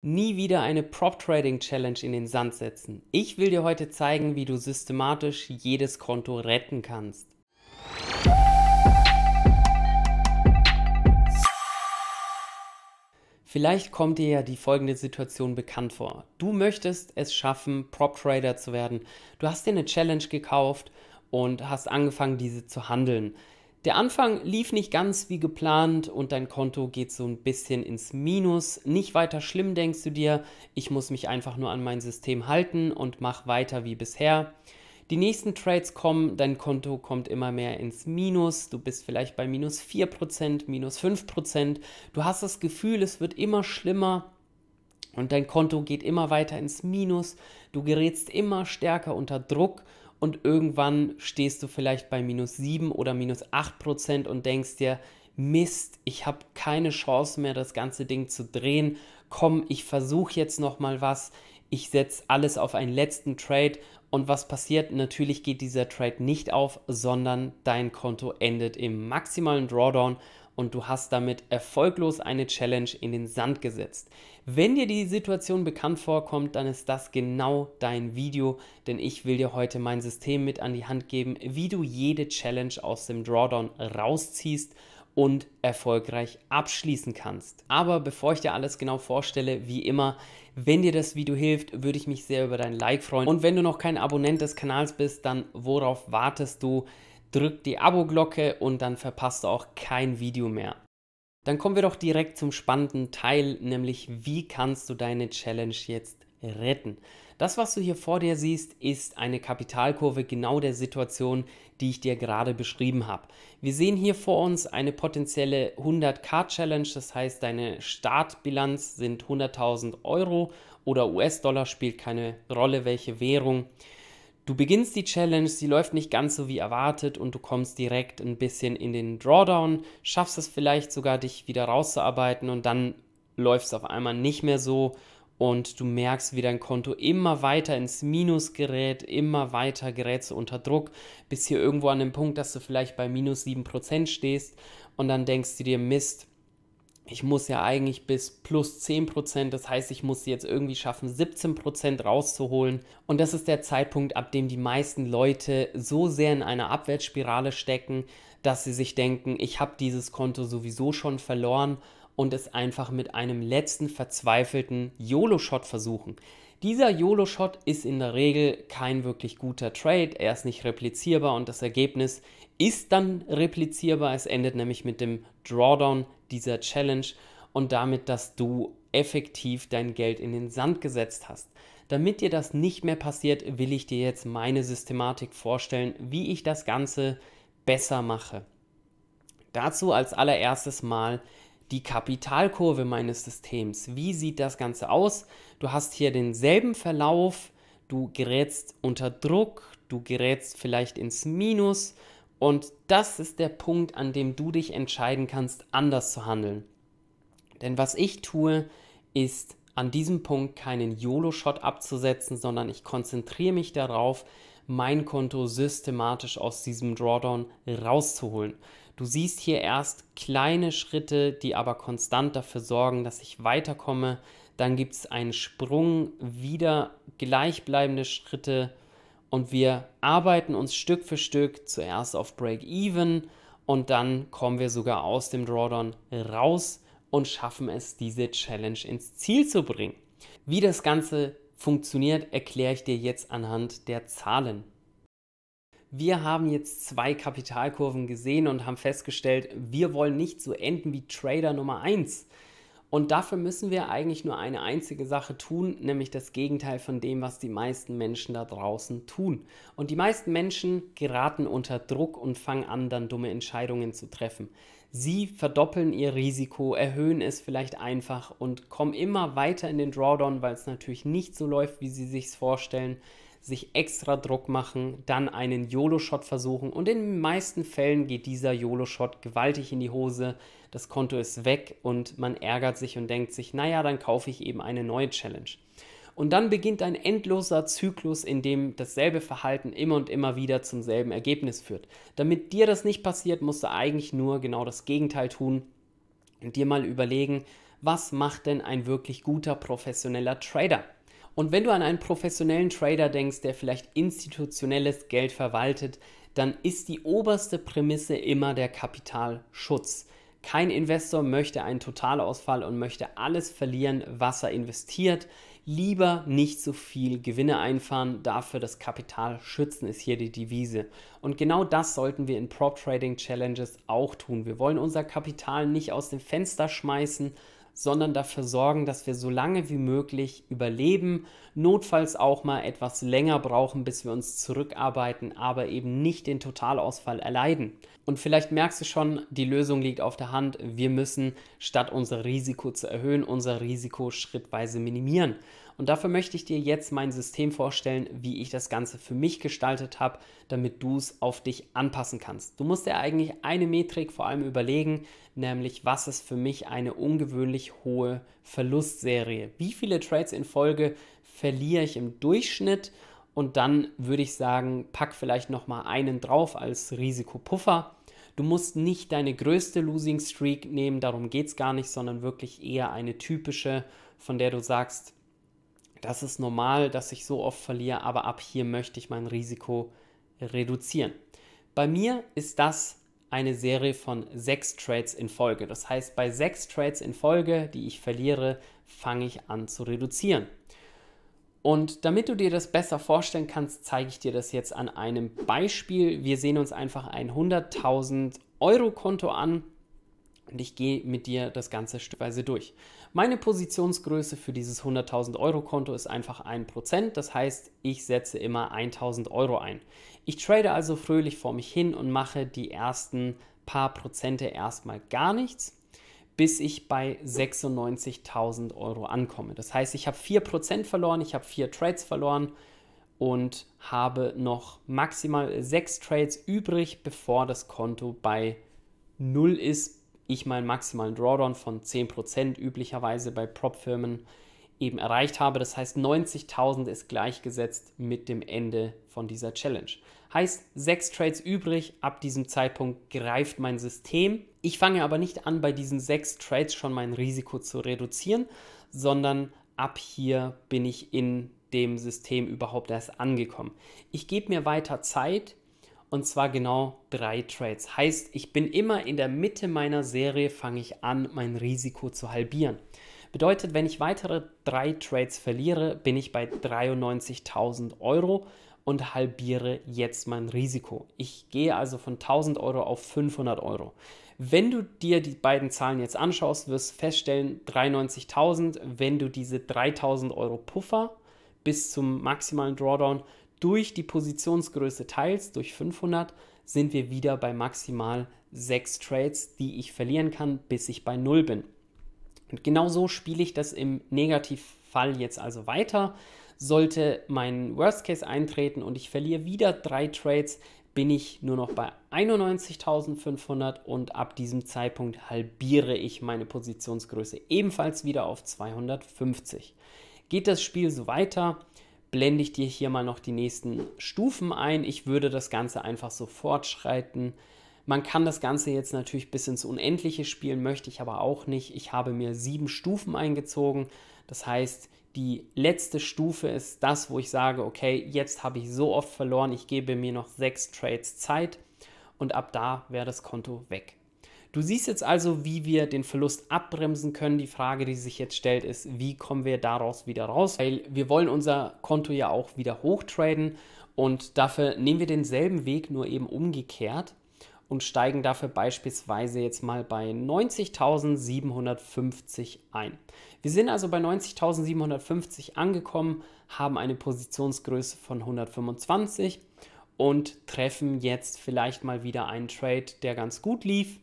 Nie wieder eine Prop Trading Challenge in den Sand setzen. Ich will dir heute zeigen, wie du systematisch jedes Konto retten kannst. Vielleicht kommt dir ja die folgende Situation bekannt vor. Du möchtest es schaffen, Prop Trader zu werden. Du hast dir eine Challenge gekauft und hast angefangen, diese zu handeln. Der Anfang lief nicht ganz wie geplant und dein Konto geht so ein bisschen ins Minus. Nicht weiter schlimm, denkst du dir. Ich muss mich einfach nur an mein System halten und mach weiter wie bisher. Die nächsten Trades kommen, dein Konto kommt immer mehr ins Minus. Du bist vielleicht bei minus 4%, minus 5%. Du hast das Gefühl, es wird immer schlimmer. Und dein Konto geht immer weiter ins Minus, du gerätst immer stärker unter Druck und irgendwann stehst du vielleicht bei minus 7 oder minus 8 Prozent und denkst dir, Mist, ich habe keine Chance mehr, das ganze Ding zu drehen. Komm, ich versuche jetzt nochmal was. Ich setze alles auf einen letzten Trade. Und was passiert? Natürlich geht dieser Trade nicht auf, sondern dein Konto endet im maximalen Drawdown und du hast damit erfolglos eine Challenge in den Sand gesetzt. Wenn dir die Situation bekannt vorkommt, dann ist das genau dein Video, denn ich will dir heute mein System mit an die Hand geben, wie du jede Challenge aus dem Drawdown rausziehst und erfolgreich abschließen kannst. Aber bevor ich dir alles genau vorstelle, wie immer, wenn dir das Video hilft, würde ich mich sehr über dein Like freuen. Und wenn du noch kein Abonnent des Kanals bist, dann worauf wartest du? drück die Abo-Glocke und dann verpasst du auch kein Video mehr. Dann kommen wir doch direkt zum spannenden Teil, nämlich wie kannst du deine Challenge jetzt retten. Das, was du hier vor dir siehst, ist eine Kapitalkurve genau der Situation, die ich dir gerade beschrieben habe. Wir sehen hier vor uns eine potenzielle 100k-Challenge, das heißt deine Startbilanz sind 100.000 Euro oder US-Dollar, spielt keine Rolle, welche Währung. Du beginnst die Challenge, sie läuft nicht ganz so wie erwartet und du kommst direkt ein bisschen in den Drawdown, schaffst es vielleicht sogar, dich wieder rauszuarbeiten und dann läuft es auf einmal nicht mehr so und du merkst, wie dein Konto immer weiter ins Minus gerät, immer weiter gerät du unter Druck, bis hier irgendwo an dem Punkt, dass du vielleicht bei minus 7% stehst und dann denkst du dir, Mist, ich muss ja eigentlich bis plus 10%, das heißt, ich muss sie jetzt irgendwie schaffen, 17% rauszuholen. Und das ist der Zeitpunkt, ab dem die meisten Leute so sehr in einer Abwärtsspirale stecken, dass sie sich denken, ich habe dieses Konto sowieso schon verloren und es einfach mit einem letzten verzweifelten YOLO-Shot versuchen. Dieser YOLO-Shot ist in der Regel kein wirklich guter Trade, er ist nicht replizierbar und das Ergebnis ist dann replizierbar. Es endet nämlich mit dem Drawdown dieser Challenge und damit, dass du effektiv dein Geld in den Sand gesetzt hast. Damit dir das nicht mehr passiert, will ich dir jetzt meine Systematik vorstellen, wie ich das Ganze besser mache. Dazu als allererstes mal die Kapitalkurve meines Systems. Wie sieht das Ganze aus? Du hast hier denselben Verlauf, du gerätst unter Druck, du gerätst vielleicht ins Minus und das ist der Punkt, an dem du dich entscheiden kannst, anders zu handeln. Denn was ich tue, ist an diesem Punkt keinen YOLO-Shot abzusetzen, sondern ich konzentriere mich darauf, mein Konto systematisch aus diesem Drawdown rauszuholen. Du siehst hier erst kleine Schritte, die aber konstant dafür sorgen, dass ich weiterkomme. Dann gibt es einen Sprung, wieder gleichbleibende Schritte und wir arbeiten uns Stück für Stück zuerst auf Break-Even und dann kommen wir sogar aus dem Drawdown raus und schaffen es, diese Challenge ins Ziel zu bringen. Wie das Ganze funktioniert, erkläre ich dir jetzt anhand der Zahlen wir haben jetzt zwei Kapitalkurven gesehen und haben festgestellt, wir wollen nicht so enden wie Trader Nummer 1. Und dafür müssen wir eigentlich nur eine einzige Sache tun, nämlich das Gegenteil von dem, was die meisten Menschen da draußen tun. Und die meisten Menschen geraten unter Druck und fangen an, dann dumme Entscheidungen zu treffen. Sie verdoppeln ihr Risiko, erhöhen es vielleicht einfach und kommen immer weiter in den Drawdown, weil es natürlich nicht so läuft, wie sie sich vorstellen sich extra Druck machen, dann einen YOLO-Shot versuchen und in den meisten Fällen geht dieser YOLO-Shot gewaltig in die Hose, das Konto ist weg und man ärgert sich und denkt sich, naja, dann kaufe ich eben eine neue Challenge. Und dann beginnt ein endloser Zyklus, in dem dasselbe Verhalten immer und immer wieder zum selben Ergebnis führt. Damit dir das nicht passiert, musst du eigentlich nur genau das Gegenteil tun und dir mal überlegen, was macht denn ein wirklich guter professioneller Trader? Und wenn du an einen professionellen Trader denkst, der vielleicht institutionelles Geld verwaltet, dann ist die oberste Prämisse immer der Kapitalschutz. Kein Investor möchte einen Totalausfall und möchte alles verlieren, was er investiert. Lieber nicht so viel Gewinne einfahren, dafür das Kapital schützen ist hier die Devise. Und genau das sollten wir in Prop Trading Challenges auch tun. Wir wollen unser Kapital nicht aus dem Fenster schmeißen, sondern dafür sorgen, dass wir so lange wie möglich überleben, notfalls auch mal etwas länger brauchen, bis wir uns zurückarbeiten, aber eben nicht den Totalausfall erleiden. Und vielleicht merkst du schon, die Lösung liegt auf der Hand. Wir müssen, statt unser Risiko zu erhöhen, unser Risiko schrittweise minimieren. Und dafür möchte ich dir jetzt mein System vorstellen, wie ich das Ganze für mich gestaltet habe, damit du es auf dich anpassen kannst. Du musst dir eigentlich eine Metrik vor allem überlegen, nämlich was ist für mich eine ungewöhnlich hohe Verlustserie? Wie viele Trades in Folge verliere ich im Durchschnitt? Und dann würde ich sagen, pack vielleicht noch mal einen drauf als Risikopuffer. Du musst nicht deine größte Losing Streak nehmen, darum geht es gar nicht, sondern wirklich eher eine typische, von der du sagst, das ist normal, dass ich so oft verliere, aber ab hier möchte ich mein Risiko reduzieren. Bei mir ist das eine Serie von sechs Trades in Folge. Das heißt, bei sechs Trades in Folge, die ich verliere, fange ich an zu reduzieren. Und damit du dir das besser vorstellen kannst, zeige ich dir das jetzt an einem Beispiel. Wir sehen uns einfach ein 100.000 Euro Konto an und ich gehe mit dir das Ganze stückweise durch. Meine Positionsgröße für dieses 100.000 Euro Konto ist einfach 1%, das heißt, ich setze immer 1.000 Euro ein. Ich trade also fröhlich vor mich hin und mache die ersten paar Prozente erstmal gar nichts, bis ich bei 96.000 Euro ankomme. Das heißt, ich habe 4% verloren, ich habe 4 Trades verloren und habe noch maximal 6 Trades übrig, bevor das Konto bei 0 ist, ich meinen maximalen Drawdown von 10% üblicherweise bei Prop-Firmen eben erreicht habe. Das heißt, 90.000 ist gleichgesetzt mit dem Ende von dieser Challenge. Heißt, sechs Trades übrig, ab diesem Zeitpunkt greift mein System. Ich fange aber nicht an, bei diesen sechs Trades schon mein Risiko zu reduzieren, sondern ab hier bin ich in dem System überhaupt erst angekommen. Ich gebe mir weiter Zeit, und zwar genau drei Trades. Heißt, ich bin immer in der Mitte meiner Serie, fange ich an, mein Risiko zu halbieren. Bedeutet, wenn ich weitere drei Trades verliere, bin ich bei 93.000 Euro und halbiere jetzt mein Risiko. Ich gehe also von 1000 Euro auf 500 Euro. Wenn du dir die beiden Zahlen jetzt anschaust, wirst du feststellen, 93.000, wenn du diese 3000 Euro Puffer bis zum maximalen Drawdown durch die Positionsgröße teils, durch 500, sind wir wieder bei maximal 6 Trades, die ich verlieren kann, bis ich bei 0 bin. Und genau so spiele ich das im Negativfall jetzt also weiter. Sollte mein Worst Case eintreten und ich verliere wieder 3 Trades, bin ich nur noch bei 91.500 und ab diesem Zeitpunkt halbiere ich meine Positionsgröße ebenfalls wieder auf 250. Geht das Spiel so weiter, blende ich dir hier mal noch die nächsten Stufen ein. Ich würde das Ganze einfach so fortschreiten. Man kann das Ganze jetzt natürlich bis ins Unendliche spielen, möchte ich aber auch nicht. Ich habe mir sieben Stufen eingezogen. Das heißt, die letzte Stufe ist das, wo ich sage, okay, jetzt habe ich so oft verloren, ich gebe mir noch sechs Trades Zeit und ab da wäre das Konto weg. Du siehst jetzt also, wie wir den Verlust abbremsen können. Die Frage, die sich jetzt stellt, ist, wie kommen wir daraus wieder raus? Weil wir wollen unser Konto ja auch wieder hochtraden und dafür nehmen wir denselben Weg, nur eben umgekehrt und steigen dafür beispielsweise jetzt mal bei 90.750 ein. Wir sind also bei 90.750 angekommen, haben eine Positionsgröße von 125 und treffen jetzt vielleicht mal wieder einen Trade, der ganz gut lief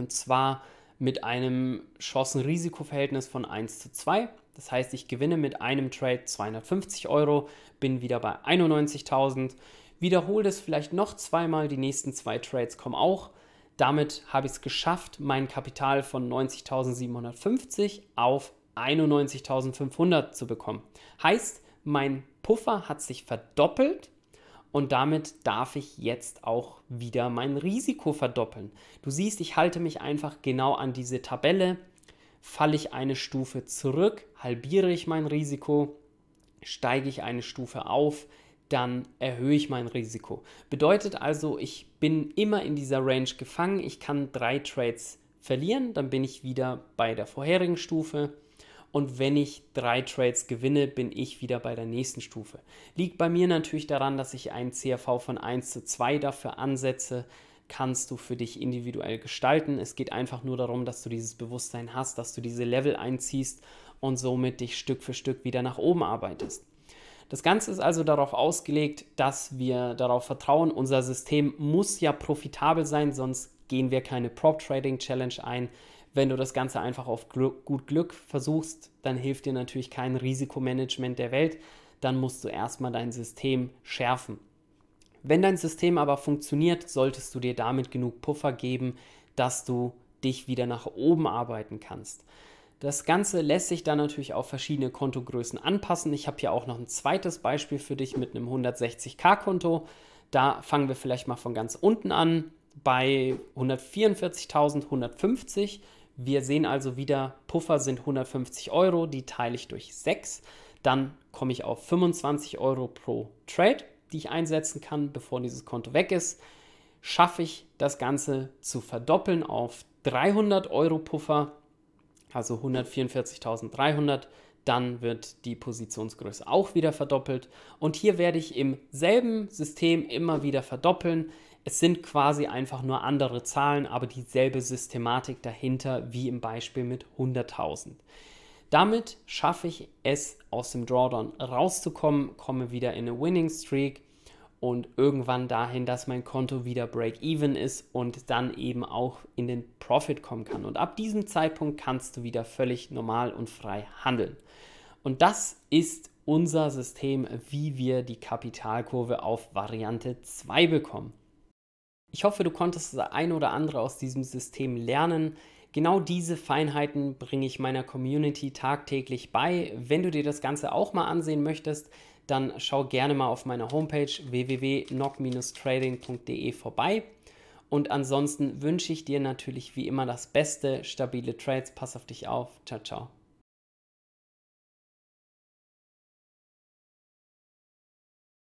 und zwar mit einem Chancen-Risiko-Verhältnis von 1 zu 2. Das heißt, ich gewinne mit einem Trade 250 Euro, bin wieder bei 91.000, wiederhole das vielleicht noch zweimal, die nächsten zwei Trades kommen auch. Damit habe ich es geschafft, mein Kapital von 90.750 auf 91.500 zu bekommen. Heißt, mein Puffer hat sich verdoppelt und damit darf ich jetzt auch wieder mein Risiko verdoppeln. Du siehst, ich halte mich einfach genau an diese Tabelle. Falle ich eine Stufe zurück, halbiere ich mein Risiko, steige ich eine Stufe auf, dann erhöhe ich mein Risiko. Bedeutet also, ich bin immer in dieser Range gefangen. Ich kann drei Trades verlieren, dann bin ich wieder bei der vorherigen Stufe und wenn ich drei Trades gewinne, bin ich wieder bei der nächsten Stufe. Liegt bei mir natürlich daran, dass ich einen CRV von 1 zu 2 dafür ansetze, kannst du für dich individuell gestalten. Es geht einfach nur darum, dass du dieses Bewusstsein hast, dass du diese Level einziehst und somit dich Stück für Stück wieder nach oben arbeitest. Das Ganze ist also darauf ausgelegt, dass wir darauf vertrauen, unser System muss ja profitabel sein, sonst gehen wir keine Prop Trading Challenge ein. Wenn du das Ganze einfach auf Gl gut Glück versuchst, dann hilft dir natürlich kein Risikomanagement der Welt. Dann musst du erstmal dein System schärfen. Wenn dein System aber funktioniert, solltest du dir damit genug Puffer geben, dass du dich wieder nach oben arbeiten kannst. Das Ganze lässt sich dann natürlich auf verschiedene Kontogrößen anpassen. Ich habe hier auch noch ein zweites Beispiel für dich mit einem 160k-Konto. Da fangen wir vielleicht mal von ganz unten an bei 144.150. Wir sehen also wieder, Puffer sind 150 Euro, die teile ich durch 6. Dann komme ich auf 25 Euro pro Trade, die ich einsetzen kann, bevor dieses Konto weg ist. Schaffe ich das Ganze zu verdoppeln auf 300 Euro Puffer, also 144.300, dann wird die Positionsgröße auch wieder verdoppelt. Und hier werde ich im selben System immer wieder verdoppeln. Es sind quasi einfach nur andere Zahlen, aber dieselbe Systematik dahinter wie im Beispiel mit 100.000. Damit schaffe ich es, aus dem Drawdown rauszukommen, komme wieder in eine Winning Streak und irgendwann dahin, dass mein Konto wieder Break-Even ist und dann eben auch in den Profit kommen kann. Und ab diesem Zeitpunkt kannst du wieder völlig normal und frei handeln. Und das ist unser System, wie wir die Kapitalkurve auf Variante 2 bekommen. Ich hoffe, du konntest das ein oder andere aus diesem System lernen. Genau diese Feinheiten bringe ich meiner Community tagtäglich bei. Wenn du dir das Ganze auch mal ansehen möchtest, dann schau gerne mal auf meiner Homepage wwwnock tradingde vorbei. Und ansonsten wünsche ich dir natürlich wie immer das Beste, stabile Trades, pass auf dich auf. Ciao, ciao.